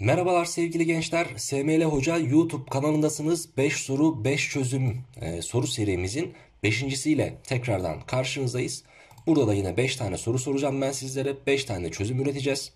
Merhabalar sevgili gençler. SML Hoca YouTube kanalındasınız. 5 soru 5 çözüm e, soru serimizin 5.siyle tekrardan karşınızdayız. Burada da yine 5 tane soru soracağım ben sizlere. 5 tane çözüm üreteceğiz.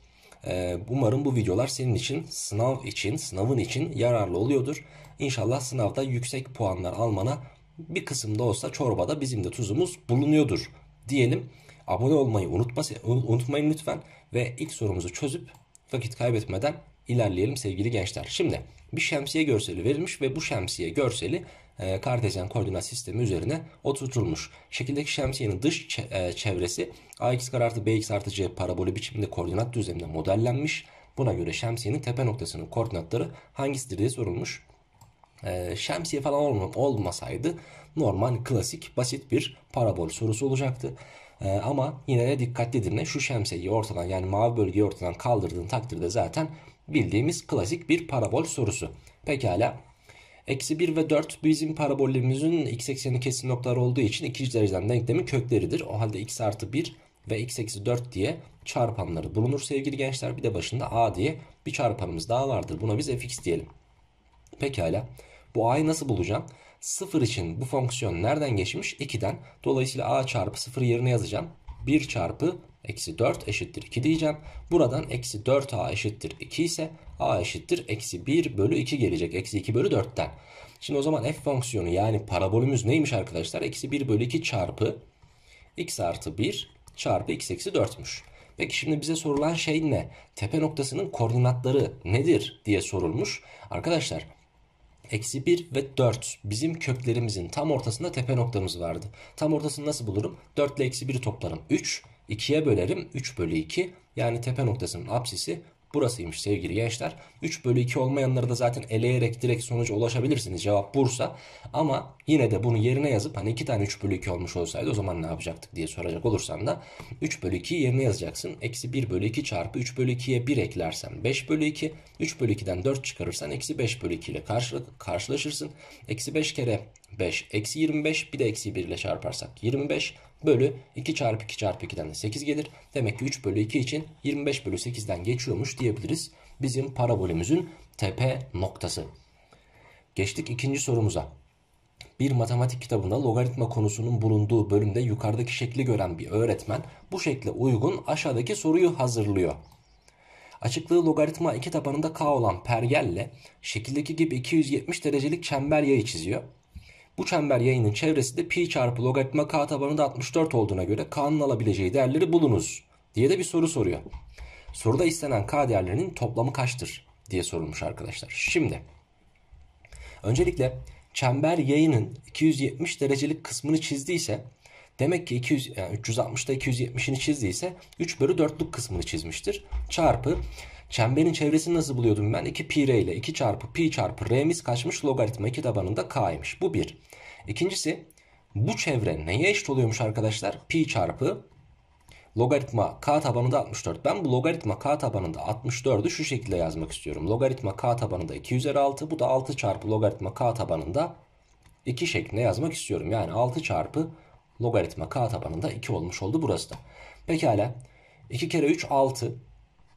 E, umarım bu videolar senin için, sınav için, sınavın için yararlı oluyordur. İnşallah sınavda yüksek puanlar almana bir kısımda olsa çorbada bizim de tuzumuz bulunuyordur diyelim. Abone olmayı unutma, unutmayın lütfen ve ilk sorumuzu çözüp vakit kaybetmeden ilerleyelim sevgili gençler. Şimdi bir şemsiye görseli verilmiş ve bu şemsiye görseli e, kartezyen koordinat sistemi üzerine oturtulmuş. Şekildeki şemsiyenin dış e, çevresi ax kare artı bx artı c parabolü biçiminde koordinat düzleminde modellenmiş. Buna göre şemsiyenin tepe noktasının koordinatları hangisidir diye sorulmuş. E, şemsiye falan olm olmasaydı normal, klasik, basit bir parabol sorusu olacaktı. E, ama yine de dikkatli dinle şu şemsiyeyi ortadan yani mavi bölgeyi ortadan kaldırdığın takdirde zaten Bildiğimiz klasik bir parabol sorusu. Pekala. Eksi 1 ve 4 bizim parabolümüzün x ekseni kesim noktaları olduğu için ikinci dereceden denklemin kökleridir. O halde x artı 1 ve x eksi 4 diye çarpanları bulunur sevgili gençler. Bir de başında a diye bir çarpanımız daha vardır. Buna biz fx diyelim. Pekala. Bu a'yı nasıl bulacağım? 0 için bu fonksiyon nereden geçmiş? 2'den. Dolayısıyla a çarpı 0 yerine yazacağım. 1 çarpı eksi 4 eşittir 2 diyeceğim. Buradan eksi 4a eşittir 2 ise a eşittir eksi 1 bölü 2 gelecek. Eksi 2 bölü 4'ten. Şimdi o zaman f fonksiyonu yani parabolümüz neymiş arkadaşlar? Eksi 1 bölü 2 çarpı x artı 1 çarpı x eksi 4'müş. Peki şimdi bize sorulan şey ne? Tepe noktasının koordinatları nedir diye sorulmuş. Arkadaşlar eksi 1 ve 4 bizim köklerimizin tam ortasında tepe noktamız vardı. Tam ortasını nasıl bulurum? 4 ile eksi 1'i toplarım 3, 2'ye bölerim 3 bölü 2 yani tepe noktasının apsisi burasıymış sevgili gençler. 3 bölü 2 olmayanları da zaten eleyerek direkt sonuca ulaşabilirsiniz. Cevap Bursa. Ama yine de bunu yerine yazıp hani 2 tane 3 bölü 2 olmuş olsaydı o zaman ne yapacaktık diye soracak olursan da 3 bölü 2'yi yerine yazacaksın. Eksi 1 bölü 2 çarpı 3 bölü 2'ye 1 eklersen 5 bölü 2. 3 bölü 2'den 4 çıkarırsan eksi 5 bölü 2 ile karşılaşırsın. Eksi 5 kere 5 eksi 25 bir de eksi 1 ile çarparsak 25 bölü 2 çarpı 2 çarpı 2'den de 8 gelir. Demek ki 3 bölü 2 için 25 bölü 8'den geçiyormuş diyebiliriz. Bizim parabolümüzün tepe noktası. Geçtik ikinci sorumuza. Bir matematik kitabında logaritma konusunun bulunduğu bölümde yukarıdaki şekli gören bir öğretmen bu şekle uygun aşağıdaki soruyu hazırlıyor. Açıklığı logaritma iki tabanında k olan pergelle şekildeki gibi 270 derecelik çember yayı çiziyor. Bu çember yayının çevresi de pi çarpı logaritma k tabanı da 64 olduğuna göre k'nın alabileceği değerleri bulunuz diye de bir soru soruyor. Soruda istenen k değerlerinin toplamı kaçtır diye sorulmuş arkadaşlar. Şimdi öncelikle çember yayının 270 derecelik kısmını çizdiyse demek ki 200, yani 360'da 270'ini çizdiyse 3 bölü 4'lük kısmını çizmiştir. Çarpı Çemberin çevresini nasıl buluyordum ben? 2 pi r ile 2 çarpı pi çarpı r'miz kaçmış logaritma 2 tabanında k'ymış. Bu bir. İkincisi bu çevre neye eşit oluyormuş arkadaşlar? Pi çarpı logaritma k tabanında 64. Ben bu logaritma k tabanında 64'ü şu şekilde yazmak istiyorum. Logaritma k tabanında 2 üzeri 6. Bu da 6 çarpı logaritma k tabanında 2 şeklinde yazmak istiyorum. Yani 6 çarpı logaritma k tabanında 2 olmuş oldu burası da. Pekala. 2 kere 3 6.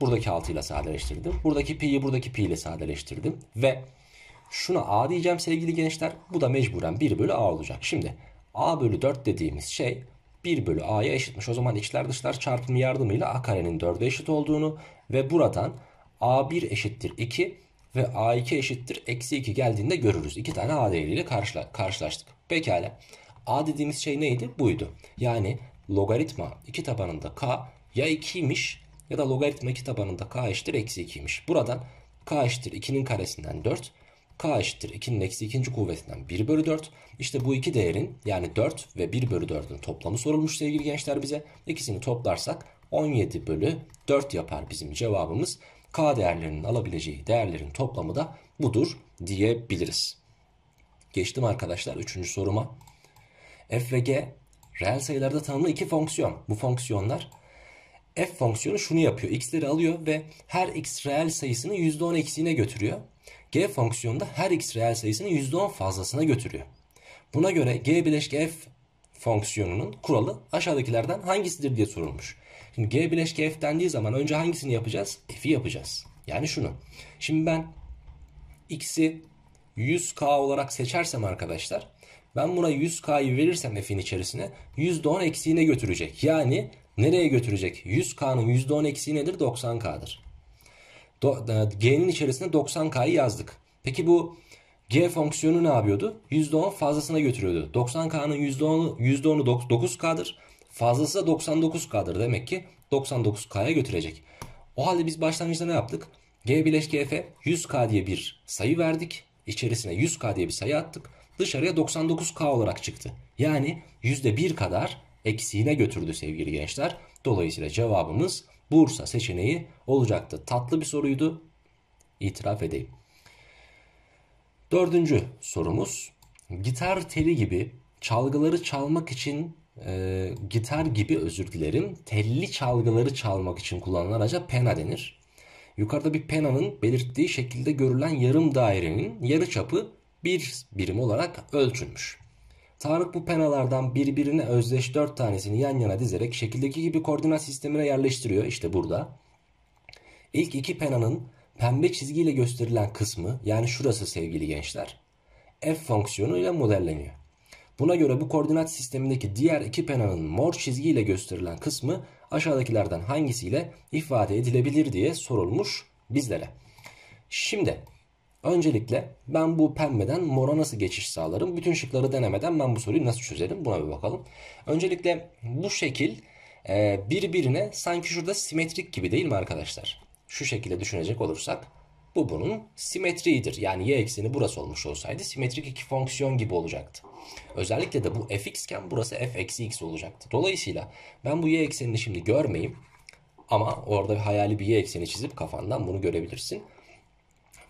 Buradaki 6 ile sadeleştirdim. Buradaki pi'yi buradaki pi ile sadeleştirdim. Ve şuna a diyeceğim sevgili gençler. Bu da mecburen 1 bölü a olacak. Şimdi a bölü 4 dediğimiz şey 1 bölü a'ya eşitmiş. O zaman içler dışlar çarpımı yardımıyla a karenin 4'e eşit olduğunu ve buradan a1 eşittir 2 ve a2 eşittir eksi 2 geldiğinde görürüz. İki tane a değeriyle karşıla karşılaştık. Pekala. a dediğimiz şey neydi? Buydu. Yani logaritma 2 tabanında k ya 2'ymiş ya da logaritma 2 tabanında k eşittir eksi 2'ymiş. Buradan k eşittir 2'nin karesinden 4 k eşittir 2'nin eksi 2. kuvvetinden 1 bölü 4. İşte bu iki değerin yani 4 ve 1 bölü 4'ün toplamı sorulmuş sevgili gençler bize. İkisini toplarsak 17 bölü 4 yapar bizim cevabımız. K değerlerinin alabileceği değerlerin toplamı da budur diyebiliriz. Geçtim arkadaşlar 3. soruma. F ve G reel sayılarda tanımlı iki fonksiyon. Bu fonksiyonlar f fonksiyonu şunu yapıyor. x'leri alıyor ve her x reel sayısını %10 eksiğine götürüyor. g fonksiyonu da her x reel sayısını %10 fazlasına götürüyor. Buna göre g bileşke f fonksiyonunun kuralı aşağıdakilerden hangisidir diye sorulmuş. Şimdi g bileşke f dendiği zaman önce hangisini yapacağız? f'i yapacağız. Yani şunu. Şimdi ben x'i 100k olarak seçersem arkadaşlar ben buna 100k'yı verirsem f'in içerisine %10 eksiğine götürecek. Yani Nereye götürecek? 100K'nın %10 eksiği nedir? 90K'dır. E, G'nin içerisinde 90K'yı yazdık. Peki bu G fonksiyonu ne yapıyordu? %10 fazlasına götürüyordu. 90K'nın %10'u %10'u 9K'dır. Fazlası da 99K'dır. Demek ki 99K'ya götürecek. O halde biz başlangıçta ne yaptık? G bileşke F 100K diye bir sayı verdik. İçerisine 100K diye bir sayı attık. Dışarıya 99K olarak çıktı. Yani %1 kadar eksiğine götürdü sevgili gençler. Dolayısıyla cevabımız Bursa seçeneği olacaktı. Tatlı bir soruydu. İtiraf edeyim. Dördüncü sorumuz. Gitar teli gibi çalgıları çalmak için e, gitar gibi özür dilerim telli çalgıları çalmak için kullanılan araca pena denir. Yukarıda bir penanın belirttiği şekilde görülen yarım dairenin yarı çapı bir birim olarak ölçülmüş. Tarık bu penalardan birbirine özdeş 4 tanesini yan yana dizerek şekildeki gibi koordinat sistemine yerleştiriyor işte burada. İlk iki penanın pembe çizgiyle gösterilen kısmı yani şurası sevgili gençler. F fonksiyonu ile modelleniyor. Buna göre bu koordinat sistemindeki diğer iki penanın mor çizgiyle gösterilen kısmı aşağıdakilerden hangisiyle ifade edilebilir diye sorulmuş bizlere. Şimdi Öncelikle ben bu pembeden mora nasıl geçiş sağlarım? Bütün şıkları denemeden ben bu soruyu nasıl çözerim? Buna bir bakalım. Öncelikle bu şekil e, birbirine sanki şurada simetrik gibi değil mi arkadaşlar? Şu şekilde düşünecek olursak bu bunun simetriğidir. Yani y ekseni burası olmuş olsaydı simetrik iki fonksiyon gibi olacaktı. Özellikle de bu fx iken burası f eksi x olacaktı. Dolayısıyla ben bu y eksenini şimdi görmeyeyim. Ama orada bir hayali bir y ekseni çizip kafandan bunu görebilirsin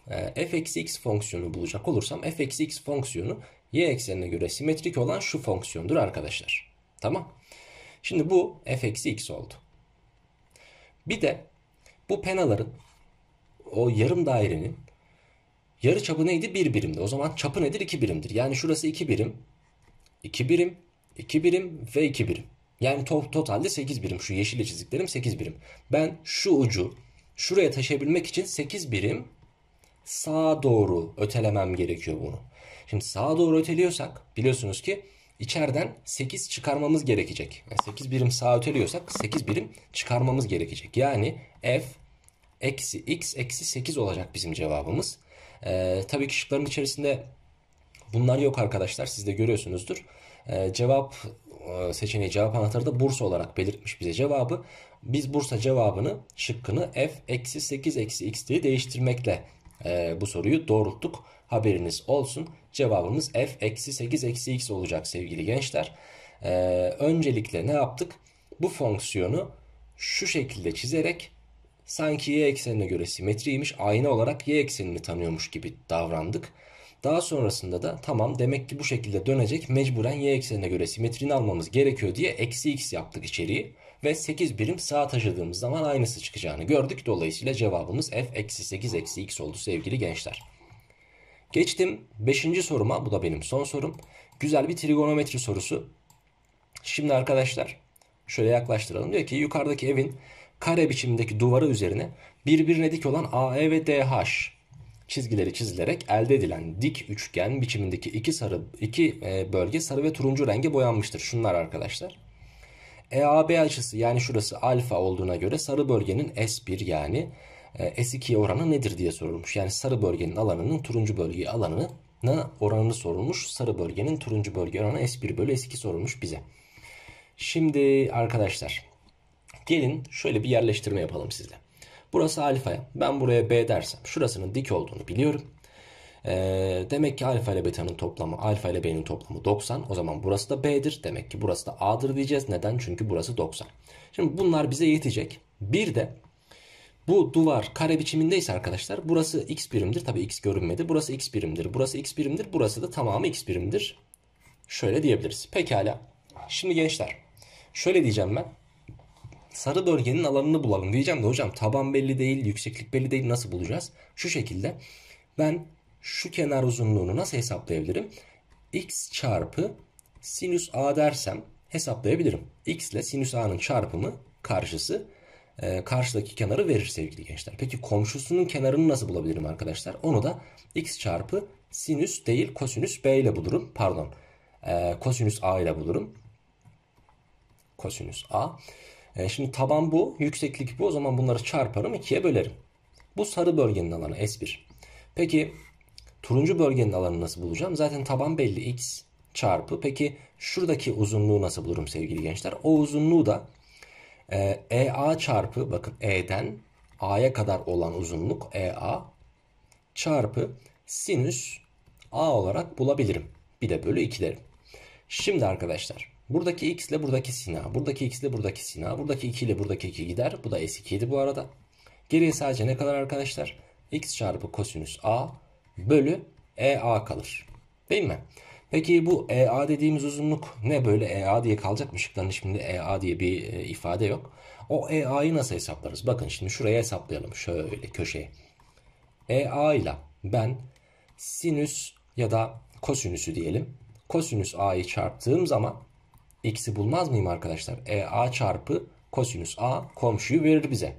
e, ee, f x fonksiyonu bulacak olursam f x fonksiyonu y eksenine göre simetrik olan şu fonksiyondur arkadaşlar. Tamam. Şimdi bu f x oldu. Bir de bu penaların o yarım dairenin yarı çapı neydi? bir birimdi. O zaman çapı nedir? 2 birimdir. Yani şurası iki birim. iki birim, iki birim ve iki birim. Yani to totalde 8 birim. Şu yeşil çiziklerim 8 birim. Ben şu ucu şuraya taşıyabilmek için 8 birim sağa doğru ötelemem gerekiyor bunu. Şimdi sağa doğru öteliyorsak biliyorsunuz ki içeriden 8 çıkarmamız gerekecek. Yani 8 birim sağa öteliyorsak 8 birim çıkarmamız gerekecek. Yani f eksi x eksi 8 olacak bizim cevabımız. Ee, tabii ki şıkların içerisinde bunlar yok arkadaşlar. Siz de görüyorsunuzdur. Ee, cevap e, seçeneği cevap anahtarı da Bursa olarak belirtmiş bize cevabı. Biz Bursa cevabını şıkkını f eksi 8 eksi x diye değiştirmekle e, bu soruyu doğrulttuk. Haberiniz olsun. Cevabımız f-8-x eksi eksi olacak sevgili gençler. E, öncelikle ne yaptık? Bu fonksiyonu şu şekilde çizerek sanki y eksenine göre simetriymiş aynı olarak y eksenini tanıyormuş gibi davrandık. Daha sonrasında da tamam demek ki bu şekilde dönecek mecburen y eksenine göre simetrini almamız gerekiyor diye eksi x yaptık içeriği. Ve 8 birim sağa taşıdığımız zaman aynısı çıkacağını gördük. Dolayısıyla cevabımız f eksi 8 eksi x oldu sevgili gençler. Geçtim 5. soruma bu da benim son sorum. Güzel bir trigonometri sorusu. Şimdi arkadaşlar şöyle yaklaştıralım. Diyor ki yukarıdaki evin kare biçimindeki duvarı üzerine birbirine dik olan AE ve DH çizgileri çizilerek elde edilen dik üçgen biçimindeki iki sarı iki e, bölge sarı ve turuncu renge boyanmıştır. Şunlar arkadaşlar. EAB açısı yani şurası alfa olduğuna göre sarı bölgenin S1 yani e, s 2 oranı nedir diye sorulmuş. Yani sarı bölgenin alanının turuncu bölgeye alanına oranını sorulmuş. Sarı bölgenin turuncu bölge oranı S1 bölü S2 sorulmuş bize. Şimdi arkadaşlar gelin şöyle bir yerleştirme yapalım sizle. Burası alfaya. Ben buraya B dersem şurasının dik olduğunu biliyorum. E, demek ki alfa ile beta'nın toplamı alfa ile b'nin toplamı 90. O zaman burası da b'dir. Demek ki burası da a'dır diyeceğiz. Neden? Çünkü burası 90. Şimdi bunlar bize yetecek. Bir de bu duvar kare biçimindeyse arkadaşlar burası x birimdir. Tabi x görünmedi. Burası x birimdir. Burası x birimdir. Burası da tamamı x birimdir. Şöyle diyebiliriz. Pekala. Şimdi gençler şöyle diyeceğim ben sarı bölgenin alanını bulalım. Diyeceğim de hocam taban belli değil, yükseklik belli değil nasıl bulacağız? Şu şekilde ben şu kenar uzunluğunu nasıl hesaplayabilirim? x çarpı sinüs a dersem hesaplayabilirim. x ile sinüs a'nın çarpımı karşısı e, karşıdaki kenarı verir sevgili gençler. Peki komşusunun kenarını nasıl bulabilirim arkadaşlar? Onu da x çarpı sinüs değil kosinüs b ile bulurum. Pardon e, kosinüs a ile bulurum. Kosinüs a. E, şimdi taban bu, yükseklik bu. O zaman bunları çarparım, ikiye bölerim. Bu sarı bölgenin alanı S1. Peki turuncu bölgenin alanını nasıl bulacağım? Zaten taban belli X çarpı. Peki şuradaki uzunluğu nasıl bulurum sevgili gençler? O uzunluğu da e, EA çarpı bakın E'den A'ya kadar olan uzunluk EA çarpı sinüs A olarak bulabilirim. Bir de bölü 2 derim. Şimdi arkadaşlar Buradaki x ile buradaki sina. Buradaki x ile buradaki sina. Buradaki 2 ile buradaki 2 gider. Bu da s2 idi bu arada. Geriye sadece ne kalır arkadaşlar? x çarpı kosinüs a bölü ea kalır. Değil mi? Peki bu EA dediğimiz uzunluk ne böyle EA diye kalacak mı? Işıkların şimdi EA diye bir e, ifade yok. O EA'yı nasıl hesaplarız? Bakın şimdi şuraya hesaplayalım şöyle köşeye. EA ile ben sinüs ya da kosinüsü diyelim. Kosinüs A'yı çarptığım zaman x'i bulmaz mıyım arkadaşlar? EA çarpı kosinüs A komşuyu verir bize.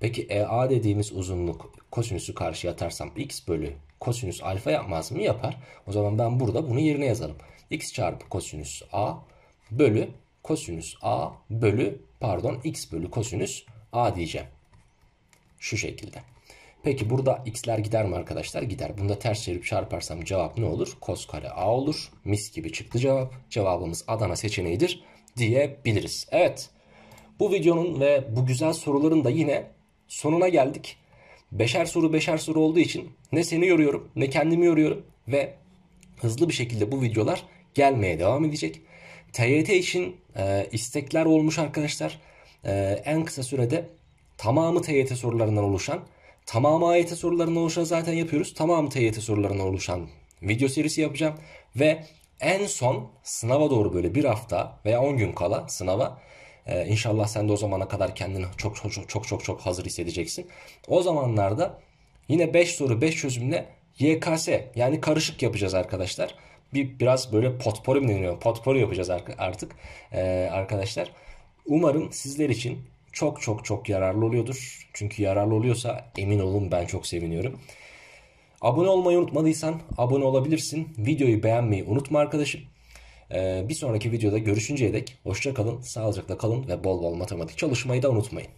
Peki EA dediğimiz uzunluk kosinüsü karşıya atarsam x bölü kosinüs alfa yapmaz mı? Yapar. O zaman ben burada bunu yerine yazalım. x çarpı kosinüs A bölü kosinüs A bölü pardon x bölü kosinüs A diyeceğim. Şu şekilde. Peki burada x'ler gider mi arkadaşlar? Gider. Bunda ters çevirip çarparsam cevap ne olur? Kos kare a olur. Mis gibi çıktı cevap. Cevabımız Adana seçeneğidir diyebiliriz. Evet. Bu videonun ve bu güzel soruların da yine sonuna geldik. Beşer soru beşer soru olduğu için ne seni yoruyorum ne kendimi yoruyorum ve hızlı bir şekilde bu videolar gelmeye devam edecek. TYT için e, istekler olmuş arkadaşlar. E, en kısa sürede tamamı TYT sorularından oluşan Tamamı AYT sorularına oluşan zaten yapıyoruz. Tamamı TYT sorularına oluşan video serisi yapacağım. Ve en son sınava doğru böyle bir hafta veya 10 gün kala sınava ee, inşallah sen de o zamana kadar kendini çok çok çok çok çok hazır hissedeceksin. O zamanlarda yine 5 soru 5 çözümle YKS yani karışık yapacağız arkadaşlar. Bir biraz böyle potpori mi deniyor? Potpori yapacağız artık ee, arkadaşlar. Umarım sizler için çok çok çok yararlı oluyordur. Çünkü yararlı oluyorsa emin olun ben çok seviniyorum. Abone olmayı unutmadıysan abone olabilirsin. Videoyu beğenmeyi unutma arkadaşım. Ee, bir sonraki videoda görüşünceye dek hoşçakalın sağlıcakla kalın ve bol bol matematik çalışmayı da unutmayın.